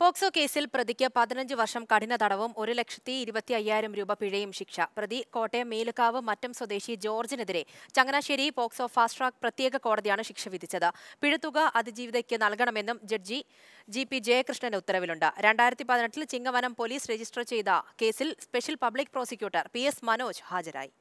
POCSO കേസിൽ പ്രതിക്ക് പതിനഞ്ച് വർഷം കഠിന തടവും ഒരു ലക്ഷത്തി ഇരുപത്തി അയ്യായിരം രൂപ പിഴയും ശിക്ഷ പ്രതി കോട്ടയം മേലുകാവ് മറ്റം സ്വദേശി ജോർജിനെതിരെ ചങ്ങനാശ്ശേരി പോക്സോ ഫാസ്റ്റ് ട്രാക്ക് പ്രത്യേക കോടതിയാണ് ശിക്ഷ വിധിച്ചത് പിഴത്തുക അതിജീവിതയ്ക്ക് നൽകണമെന്നും ജഡ്ജി ജി പി ജയകൃഷ്ണൻ ഉത്തരവിലുണ്ട് രണ്ടായിരത്തി പതിനെട്ടിൽ ചിങ്ങവനം പോലീസ് രജിസ്റ്റർ ചെയ്ത കേസിൽ special public prosecutor P S Manoj ഹാജരായി